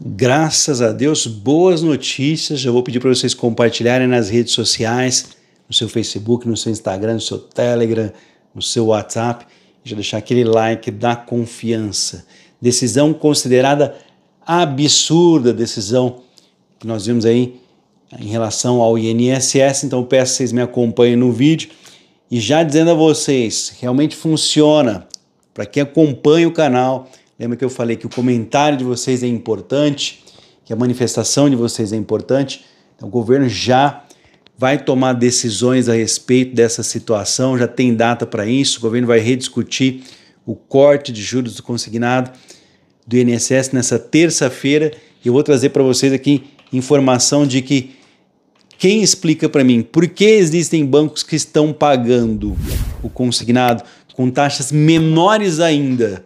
Graças a Deus, boas notícias. Eu vou pedir para vocês compartilharem nas redes sociais, no seu Facebook, no seu Instagram, no seu Telegram, no seu WhatsApp. Já deixar aquele like da confiança. Decisão considerada absurda, decisão que nós vimos aí em relação ao INSS. Então peço que vocês me acompanhem no vídeo. E já dizendo a vocês, realmente funciona. Para quem acompanha o canal, Lembra que eu falei que o comentário de vocês é importante, que a manifestação de vocês é importante? Então, o governo já vai tomar decisões a respeito dessa situação, já tem data para isso. O governo vai rediscutir o corte de juros do consignado do INSS nessa terça-feira. Eu vou trazer para vocês aqui informação de que quem explica para mim por que existem bancos que estão pagando o consignado com taxas menores ainda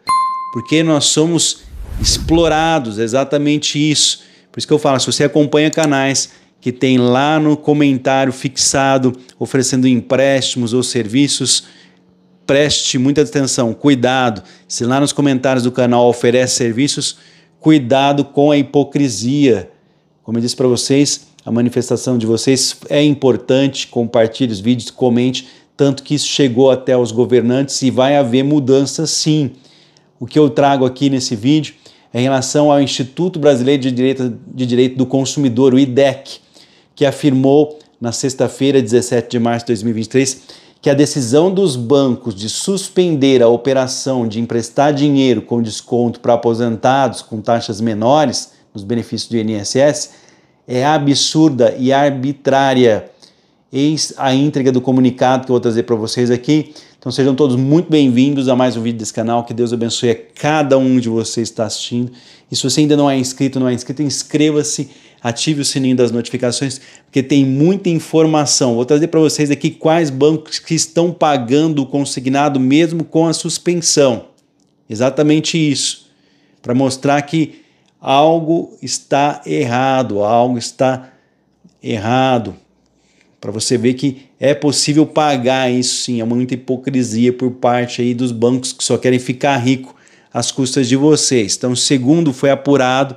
porque nós somos explorados, é exatamente isso. Por isso que eu falo, se você acompanha canais que tem lá no comentário fixado oferecendo empréstimos ou serviços, preste muita atenção, cuidado. Se lá nos comentários do canal oferece serviços, cuidado com a hipocrisia. Como eu disse para vocês, a manifestação de vocês é importante, compartilhe os vídeos, comente, tanto que isso chegou até os governantes e vai haver mudança sim o que eu trago aqui nesse vídeo é em relação ao Instituto Brasileiro de Direito, de Direito do Consumidor, o IDEC, que afirmou na sexta-feira, 17 de março de 2023, que a decisão dos bancos de suspender a operação de emprestar dinheiro com desconto para aposentados com taxas menores nos benefícios do INSS é absurda e arbitrária. Eis a entrega do comunicado que eu vou trazer para vocês aqui, então sejam todos muito bem-vindos a mais um vídeo desse canal. Que Deus abençoe a cada um de vocês que está assistindo. E se você ainda não é inscrito, não é inscrito, inscreva-se, ative o sininho das notificações, porque tem muita informação. Vou trazer para vocês aqui quais bancos que estão pagando o consignado mesmo com a suspensão. Exatamente isso. Para mostrar que algo está errado, algo está errado para você ver que é possível pagar isso sim. É muita hipocrisia por parte aí dos bancos que só querem ficar rico às custas de vocês. Então, segundo foi apurado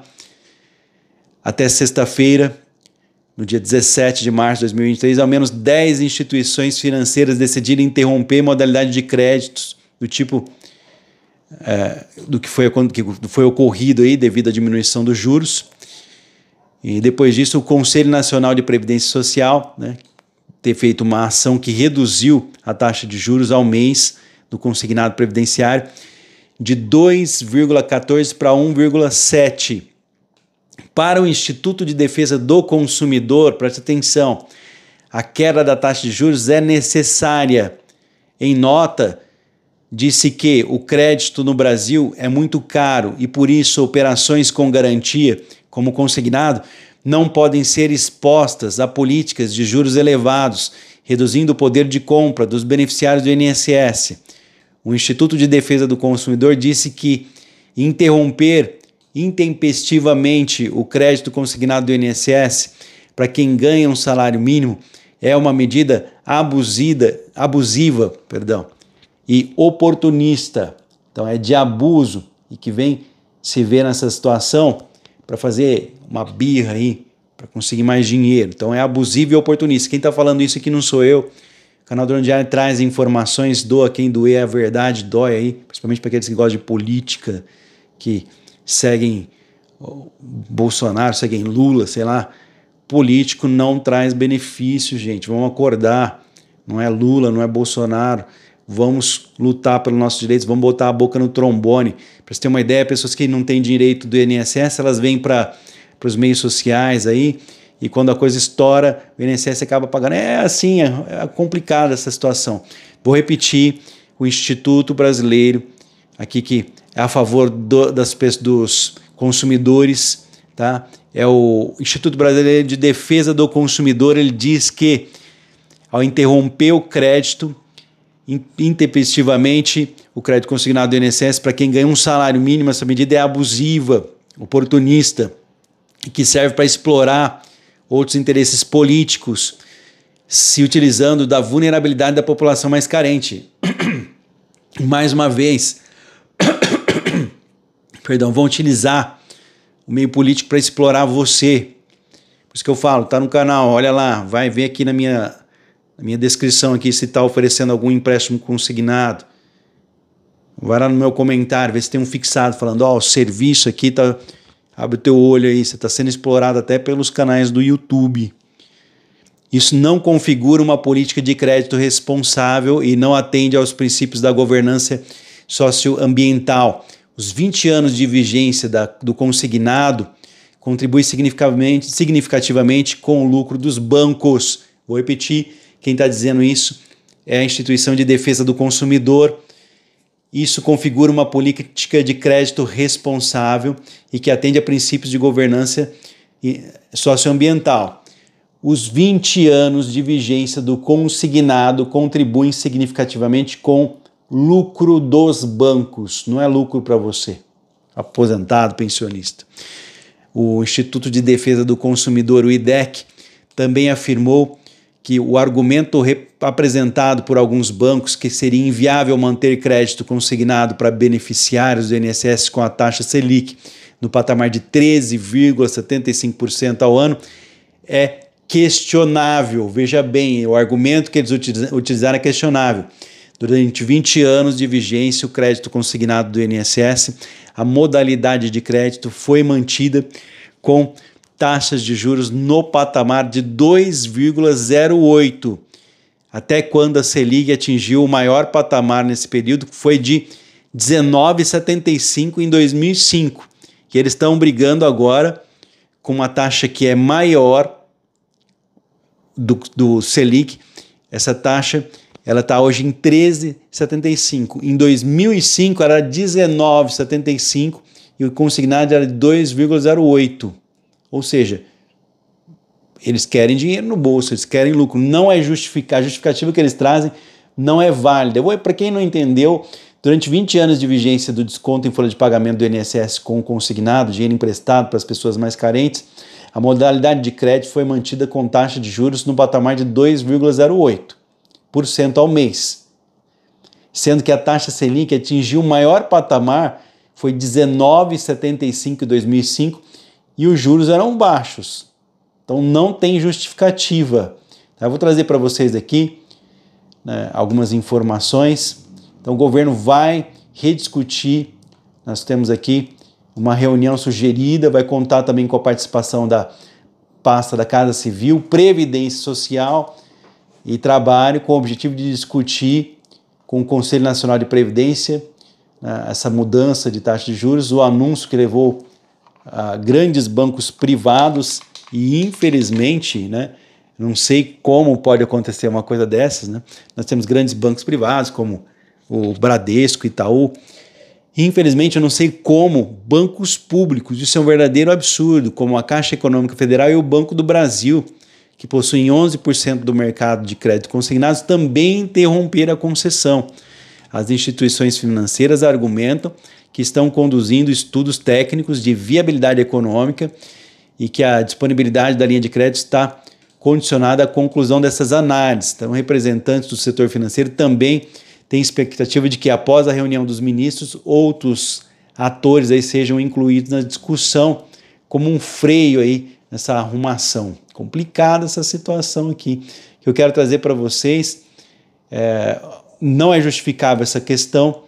até sexta-feira, no dia 17 de março de 2023, ao menos 10 instituições financeiras decidiram interromper modalidade de créditos do tipo é, do que foi, que foi ocorrido aí devido à diminuição dos juros. E depois disso, o Conselho Nacional de Previdência Social, né, ter feito uma ação que reduziu a taxa de juros ao mês do consignado previdenciário de 2,14 para 1,7. Para o Instituto de Defesa do Consumidor, preste atenção, a queda da taxa de juros é necessária. Em nota, disse que o crédito no Brasil é muito caro e por isso operações com garantia, como consignado, não podem ser expostas a políticas de juros elevados, reduzindo o poder de compra dos beneficiários do INSS. O Instituto de Defesa do Consumidor disse que interromper intempestivamente o crédito consignado do INSS para quem ganha um salário mínimo é uma medida abusida, abusiva, perdão, e oportunista. Então é de abuso e que vem se ver nessa situação para fazer uma birra aí, para conseguir mais dinheiro. Então é abusivo e oportunista. Quem está falando isso aqui não sou eu. O canal Drone Diário traz informações, doa quem doer, é a verdade dói aí, principalmente para aqueles que gostam de política, que seguem Bolsonaro, seguem Lula, sei lá. Político não traz benefício, gente. Vamos acordar. Não é Lula, não é Bolsonaro vamos lutar pelos nossos direitos, vamos botar a boca no trombone. Para você ter uma ideia, pessoas que não têm direito do INSS, elas vêm para os meios sociais aí, e quando a coisa estoura, o INSS acaba pagando. É assim, é, é complicada essa situação. Vou repetir, o Instituto Brasileiro, aqui que é a favor do, das, dos consumidores, tá? é o Instituto Brasileiro de Defesa do Consumidor, ele diz que ao interromper o crédito, intempestivamente o crédito consignado do INSS para quem ganha um salário mínimo, essa medida é abusiva, oportunista e que serve para explorar outros interesses políticos, se utilizando da vulnerabilidade da população mais carente. mais uma vez, perdão, vão utilizar o meio político para explorar você. Por isso que eu falo, tá no canal, olha lá, vai ver aqui na minha na minha descrição aqui se está oferecendo algum empréstimo consignado. Vai lá no meu comentário, vê se tem um fixado falando, ó, oh, o serviço aqui tá. Abre o teu olho aí, você está sendo explorado até pelos canais do YouTube. Isso não configura uma política de crédito responsável e não atende aos princípios da governança socioambiental. Os 20 anos de vigência da, do consignado contribui significativamente, significativamente com o lucro dos bancos. Vou repetir: quem está dizendo isso é a instituição de defesa do consumidor. Isso configura uma política de crédito responsável e que atende a princípios de governança socioambiental. Os 20 anos de vigência do consignado contribuem significativamente com lucro dos bancos, não é lucro para você, aposentado, pensionista. O Instituto de Defesa do Consumidor, o IDEC, também afirmou que o argumento apresentado por alguns bancos que seria inviável manter crédito consignado para beneficiários do INSS com a taxa Selic no patamar de 13,75% ao ano é questionável. Veja bem, o argumento que eles utilizaram é questionável. Durante 20 anos de vigência, o crédito consignado do INSS, a modalidade de crédito foi mantida com taxas de juros no patamar de 2,08, até quando a Selig atingiu o maior patamar nesse período, que foi de 19,75 em 2005. E eles estão brigando agora com uma taxa que é maior do, do Selic. Essa taxa ela está hoje em 13,75. Em 2005 era 19,75 e o consignado era 2,08. Ou seja, eles querem dinheiro no bolso, eles querem lucro. Não é justificar. A justificativa que eles trazem não é válida. É, para quem não entendeu, durante 20 anos de vigência do desconto em folha de pagamento do INSS com consignado, dinheiro emprestado para as pessoas mais carentes, a modalidade de crédito foi mantida com taxa de juros no patamar de 2,08% ao mês, sendo que a taxa Selic atingiu o maior patamar, foi 19,75 em 2005 e os juros eram baixos. Então não tem justificativa. Tá, eu vou trazer para vocês aqui né, algumas informações. Então o governo vai rediscutir. Nós temos aqui uma reunião sugerida, vai contar também com a participação da pasta da Casa Civil, Previdência Social e Trabalho, com o objetivo de discutir com o Conselho Nacional de Previdência né, essa mudança de taxa de juros, o anúncio que levou a grandes bancos privados e, infelizmente, né, não sei como pode acontecer uma coisa dessas, né? Nós temos grandes bancos privados como o Bradesco, Itaú. Infelizmente, eu não sei como bancos públicos, isso é um verdadeiro absurdo, como a Caixa Econômica Federal e o Banco do Brasil, que possuem 11% do mercado de crédito consignado, também interromper a concessão. As instituições financeiras argumentam que estão conduzindo estudos técnicos de viabilidade econômica e que a disponibilidade da linha de crédito está condicionada à conclusão dessas análises. Então, representantes do setor financeiro também têm expectativa de que, após a reunião dos ministros, outros atores aí sejam incluídos na discussão como um freio aí nessa arrumação. Complicada essa situação aqui. Que eu quero trazer para vocês, é, não é justificável essa questão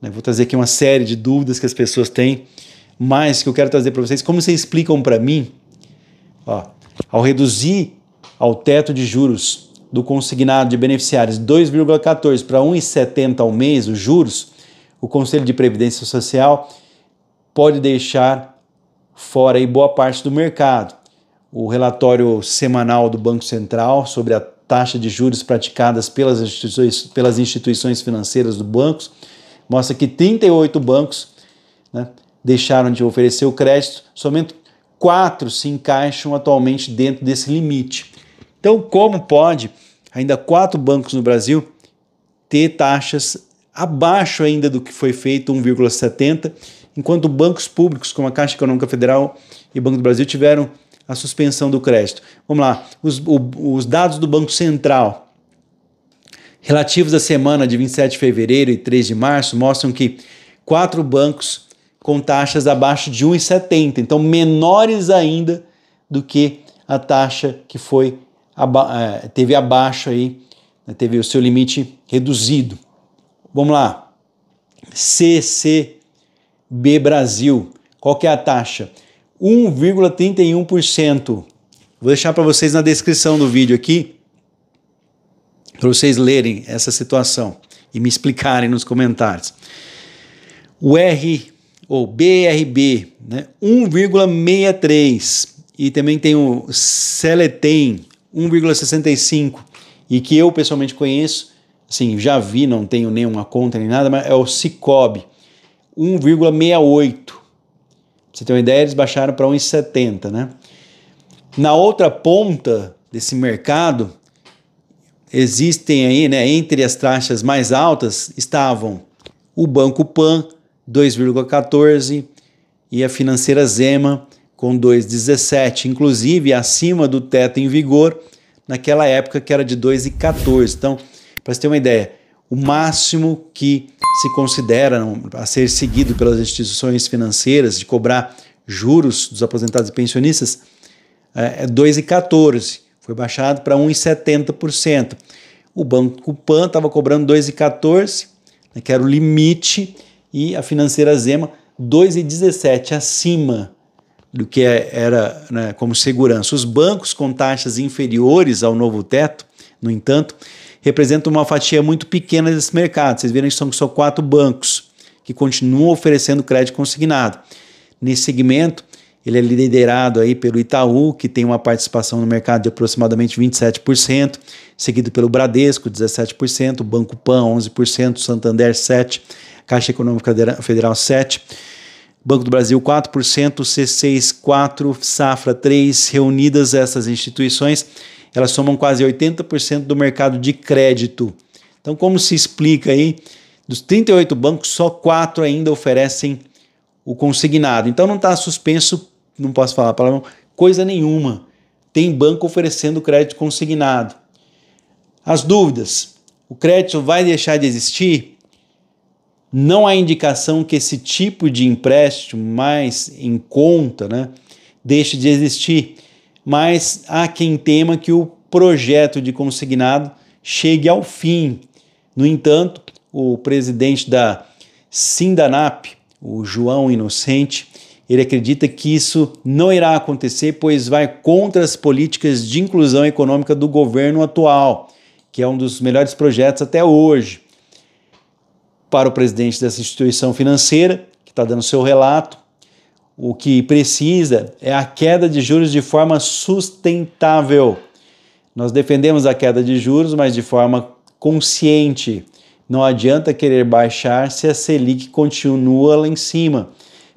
né? Vou trazer aqui uma série de dúvidas que as pessoas têm, mas que eu quero trazer para vocês. Como vocês explicam para mim, ó, ao reduzir ao teto de juros do consignado de beneficiários 2,14 para 1,70 ao mês os juros, o Conselho de Previdência Social pode deixar fora aí boa parte do mercado. O relatório semanal do Banco Central sobre a taxa de juros praticadas pelas instituições, pelas instituições financeiras do bancos mostra que 38 bancos né, deixaram de oferecer o crédito, somente quatro se encaixam atualmente dentro desse limite. Então, como pode ainda quatro bancos no Brasil ter taxas abaixo ainda do que foi feito, 1,70, enquanto bancos públicos como a Caixa Econômica Federal e o Banco do Brasil tiveram a suspensão do crédito. Vamos lá, os, o, os dados do Banco Central Relativos à semana de 27 de fevereiro e 3 de março mostram que quatro bancos com taxas abaixo de 1,70, então menores ainda do que a taxa que foi é, teve abaixo aí, né, teve o seu limite reduzido. Vamos lá. CCB Brasil, qual que é a taxa? 1,31%. Vou deixar para vocês na descrição do vídeo aqui para vocês lerem essa situação e me explicarem nos comentários. O R ou BRB, né, 1,63 e também tem o Celetem 1,65 e que eu pessoalmente conheço, assim, já vi, não tenho nenhuma conta nem nada, mas é o Cicobi 1,68. você ter uma ideia, eles baixaram para 1,70, né? Na outra ponta desse mercado, existem aí, né, entre as taxas mais altas estavam o Banco Pan, 2,14, e a financeira Zema, com 2,17, inclusive acima do teto em vigor, naquela época que era de 2,14. Então, para você ter uma ideia, o máximo que se considera a ser seguido pelas instituições financeiras de cobrar juros dos aposentados e pensionistas eh, é 2,14. Foi baixado para 1,70%. O Banco Pan estava cobrando 2,14%, né, que era o limite, e a financeira Zema 2,17% acima do que é, era né, como segurança. Os bancos com taxas inferiores ao novo teto, no entanto, representam uma fatia muito pequena desse mercado. Vocês viram que são só quatro bancos que continuam oferecendo crédito consignado. Nesse segmento, ele é liderado aí pelo Itaú, que tem uma participação no mercado de aproximadamente 27%, seguido pelo Bradesco, 17%, Banco Pan, 11%, Santander, 7%, Caixa Econômica Federal, 7%, Banco do Brasil, 4%, C6, 4%, Safra, 3%. Reunidas essas instituições, elas somam quase 80% do mercado de crédito. Então, como se explica aí, dos 38 bancos, só 4 ainda oferecem o consignado. Então não está suspenso não posso falar palavra coisa nenhuma. Tem banco oferecendo crédito consignado. As dúvidas: o crédito vai deixar de existir? Não há indicação que esse tipo de empréstimo mais em conta né, deixe de existir, mas há quem tema que o projeto de consignado chegue ao fim. No entanto, o presidente da Sindanap, o João Inocente, ele acredita que isso não irá acontecer, pois vai contra as políticas de inclusão econômica do governo atual, que é um dos melhores projetos até hoje. Para o presidente dessa instituição financeira, que está dando seu relato, o que precisa é a queda de juros de forma sustentável. Nós defendemos a queda de juros, mas de forma consciente. Não adianta querer baixar se a Selic continua lá em cima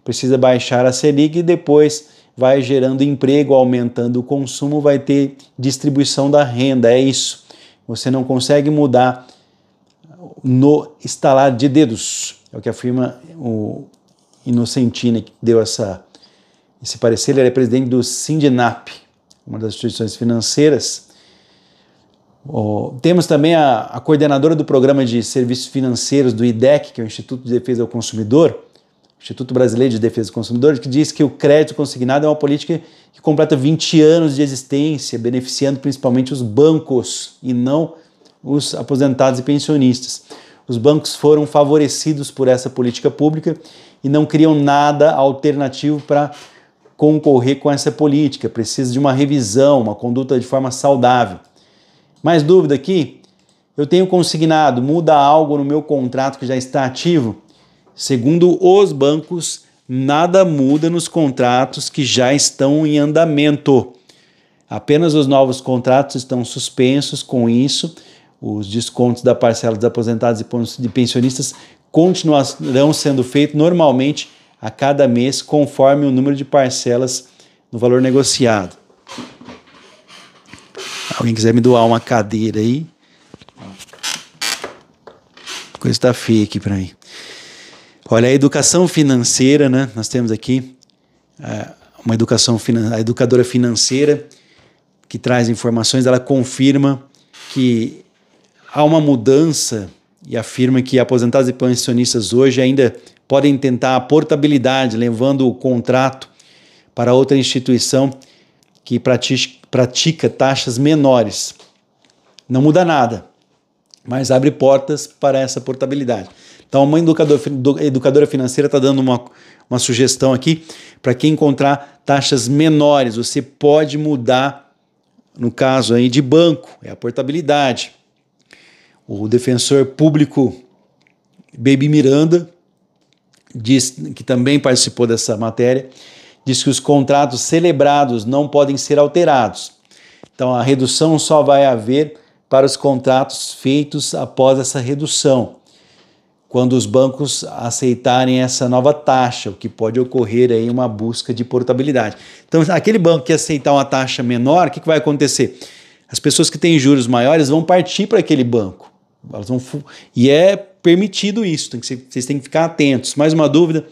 precisa baixar a Selic e depois vai gerando emprego, aumentando o consumo, vai ter distribuição da renda, é isso. Você não consegue mudar no estalar de dedos. É o que afirma o Inocentini, que deu essa, esse parecer. Ele é presidente do Sindinap, uma das instituições financeiras. Oh, temos também a, a coordenadora do Programa de Serviços Financeiros do IDEC, que é o Instituto de Defesa do Consumidor, Instituto Brasileiro de Defesa do Consumidor, que diz que o crédito consignado é uma política que completa 20 anos de existência, beneficiando principalmente os bancos e não os aposentados e pensionistas. Os bancos foram favorecidos por essa política pública e não criam nada alternativo para concorrer com essa política. Precisa de uma revisão, uma conduta de forma saudável. Mais dúvida aqui? Eu tenho consignado, muda algo no meu contrato que já está ativo? Segundo os bancos, nada muda nos contratos que já estão em andamento. Apenas os novos contratos estão suspensos, com isso, os descontos da parcela dos aposentados e pensionistas continuarão sendo feitos normalmente a cada mês, conforme o número de parcelas no valor negociado. Alguém quiser me doar uma cadeira aí? Coisa tá feia aqui para mim. Olha, a educação financeira, né? Nós temos aqui é, uma educação a educadora financeira que traz informações, ela confirma que há uma mudança e afirma que aposentados e pensionistas hoje ainda podem tentar a portabilidade, levando o contrato para outra instituição que pratica taxas menores. Não muda nada, mas abre portas para essa portabilidade. Então, uma mãe educadora financeira está dando uma, uma sugestão aqui para quem encontrar taxas menores. Você pode mudar, no caso aí de banco, é a portabilidade. O defensor público Baby Miranda diz que também participou dessa matéria, diz que os contratos celebrados não podem ser alterados. Então a redução só vai haver para os contratos feitos após essa redução quando os bancos aceitarem essa nova taxa, o que pode ocorrer aí uma busca de portabilidade. Então, aquele banco que aceitar uma taxa menor, o que, que vai acontecer? As pessoas que têm juros maiores vão partir para aquele banco. Elas vão e é permitido isso, tem que ser, vocês têm que ficar atentos. Mais uma dúvida.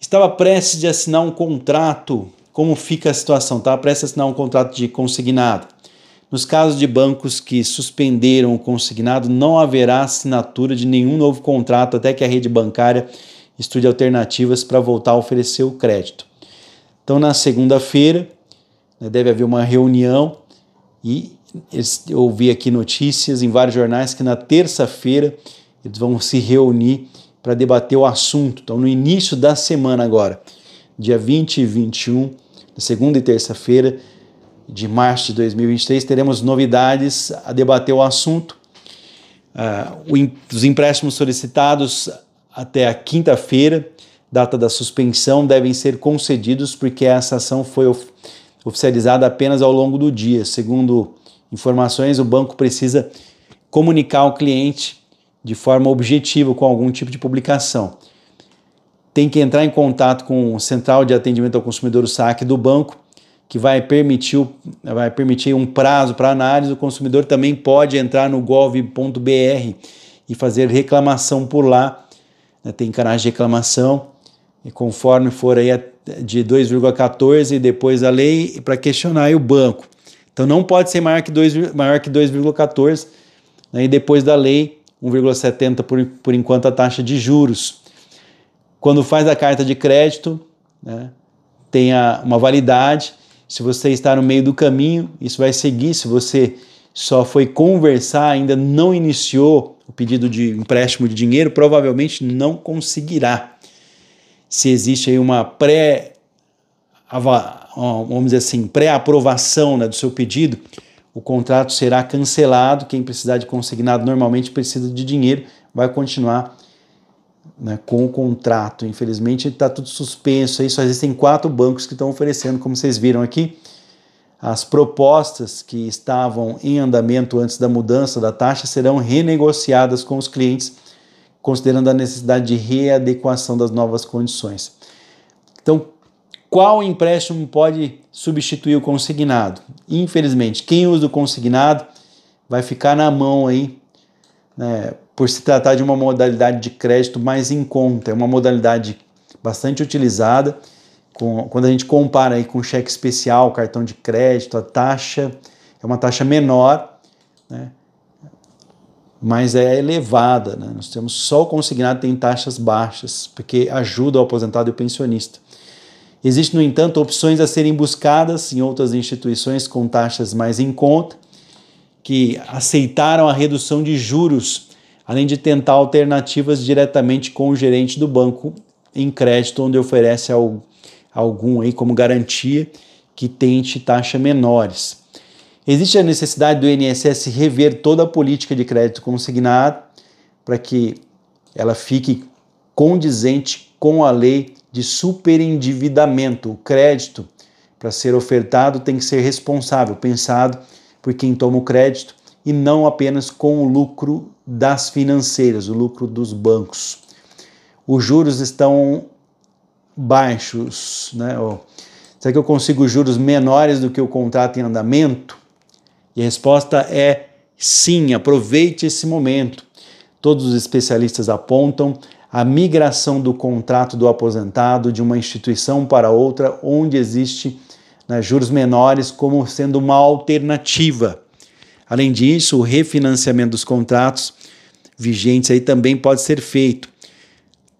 Estava prestes de assinar um contrato. Como fica a situação? Estava prestes a assinar um contrato de consignado nos casos de bancos que suspenderam o consignado, não haverá assinatura de nenhum novo contrato até que a rede bancária estude alternativas para voltar a oferecer o crédito. Então, na segunda-feira, né, deve haver uma reunião e eu ouvi aqui notícias em vários jornais que na terça-feira eles vão se reunir para debater o assunto. Então, no início da semana agora, dia 20 e 21, segunda e terça-feira, de março de 2023, teremos novidades a debater o assunto. Uh, ah, os empréstimos solicitados até a quinta-feira, data da suspensão, devem ser concedidos porque essa ação foi of oficializada apenas ao longo do dia. Segundo informações, o banco precisa comunicar ao cliente de forma objetiva com algum tipo de publicação. Tem que entrar em contato com o Central de Atendimento ao Consumidor, o SAC do banco, que vai permitir, vai permitir um prazo para análise, o consumidor também pode entrar no gov.br e fazer reclamação por lá. Né? Tem canais de reclamação, e conforme for aí é de 2,14 depois da lei, para questionar o banco. Então não pode ser maior que 2,14 né, e depois da lei 1,70 por, por enquanto a taxa de juros. Quando faz a carta de crédito, né, tem a, uma validade se você está no meio do caminho, isso vai seguir. Se você só foi conversar, ainda não iniciou o pedido de empréstimo de dinheiro, provavelmente não conseguirá. Se existe aí uma pré vamos dizer assim, pré-aprovação né, do seu pedido, o contrato será cancelado. Quem precisar de consignado normalmente precisa de dinheiro, vai continuar né, com o contrato. Infelizmente está tudo suspenso aí, só existem quatro bancos que estão oferecendo, como vocês viram aqui. As propostas que estavam em andamento antes da mudança da taxa serão renegociadas com os clientes, considerando a necessidade de readequação das novas condições. Então, qual empréstimo pode substituir o consignado? Infelizmente, quem usa o consignado vai ficar na mão aí, né, por se tratar de uma modalidade de crédito mais em conta, é uma modalidade bastante utilizada. Com, quando a gente compara aí com cheque especial, cartão de crédito, a taxa é uma taxa menor, né? mas é elevada. Né? Nós temos só o consignado tem taxas baixas, porque ajuda o aposentado e o pensionista. Existem, no entanto, opções a serem buscadas em outras instituições com taxas mais em conta, que aceitaram a redução de juros além de tentar alternativas diretamente com o gerente do banco em crédito, onde oferece algum aí como garantia que tente taxas menores. Existe a necessidade do INSS rever toda a política de crédito consignado para que ela fique condizente com a lei de superendividamento. O crédito, para ser ofertado, tem que ser responsável, pensado por quem toma o crédito e não apenas com o lucro das financeiras, o lucro dos bancos. Os juros estão baixos, né? será que eu consigo juros menores do que o contrato em andamento? E a resposta é sim, aproveite esse momento. Todos os especialistas apontam a migração do contrato do aposentado de uma instituição para outra, onde existe né, juros menores, como sendo uma alternativa. Além disso, o refinanciamento dos contratos vigentes aí também pode ser feito.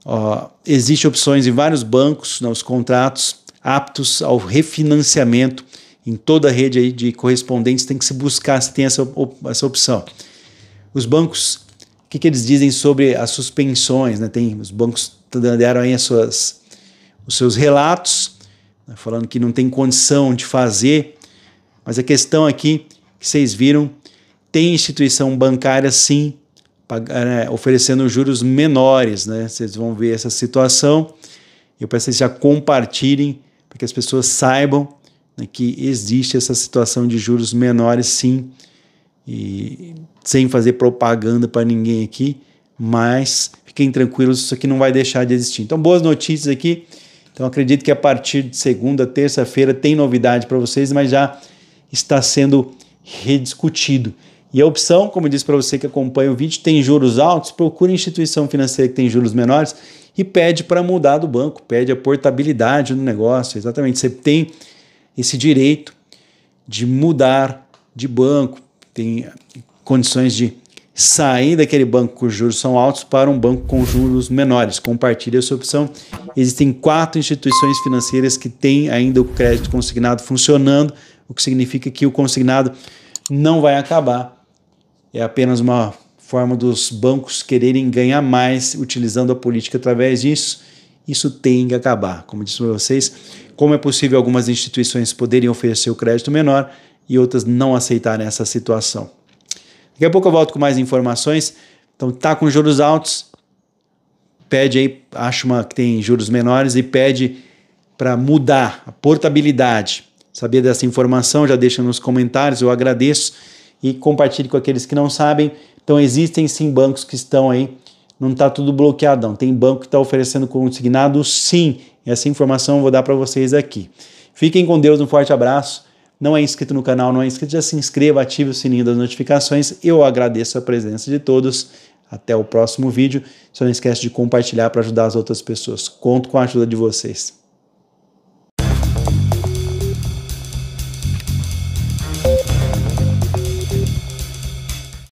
Uh, Existem opções em vários bancos, nos né, contratos aptos ao refinanciamento em toda a rede aí de correspondentes, tem que se buscar se tem essa, essa opção. Os bancos, o que, que eles dizem sobre as suspensões? Né? Tem, os bancos deram aí as suas, os seus relatos, né? falando que não tem condição de fazer, mas a questão aqui que vocês viram, tem instituição bancária sim é, oferecendo juros menores, né? Vocês vão ver essa situação. Eu peço que vocês já compartilhem para que as pessoas saibam né, que existe essa situação de juros menores, sim, e sem fazer propaganda para ninguém aqui, mas fiquem tranquilos, isso aqui não vai deixar de existir. Então, boas notícias aqui. Então, acredito que a partir de segunda, terça-feira tem novidade para vocês, mas já está sendo rediscutido. E a opção, como eu disse para você que acompanha o vídeo, tem juros altos, procura instituição financeira que tem juros menores e pede para mudar do banco, pede a portabilidade do negócio. Exatamente, você tem esse direito de mudar de banco, tem condições de sair daquele banco cujos juros são altos para um banco com juros menores. Compartilhe essa opção. Existem quatro instituições financeiras que têm ainda o crédito consignado funcionando, o que significa que o consignado não vai acabar é apenas uma forma dos bancos quererem ganhar mais utilizando a política através disso. Isso tem que acabar. Como disse para vocês, como é possível algumas instituições poderem oferecer o crédito menor e outras não aceitarem essa situação. Daqui a pouco eu volto com mais informações. Então tá com juros altos, pede aí, acha uma que tem juros menores e pede para mudar a portabilidade. Sabia dessa informação? Já deixa nos comentários, eu agradeço e compartilhe com aqueles que não sabem. Então existem sim bancos que estão aí, não está tudo bloqueado, não. Tem banco que está oferecendo consignado, sim. Essa informação eu vou dar para vocês aqui. Fiquem com Deus, um forte abraço. Não é inscrito no canal, não é inscrito, já se inscreva, ative o sininho das notificações. Eu agradeço a presença de todos. Até o próximo vídeo. Só não esquece de compartilhar para ajudar as outras pessoas. Conto com a ajuda de vocês.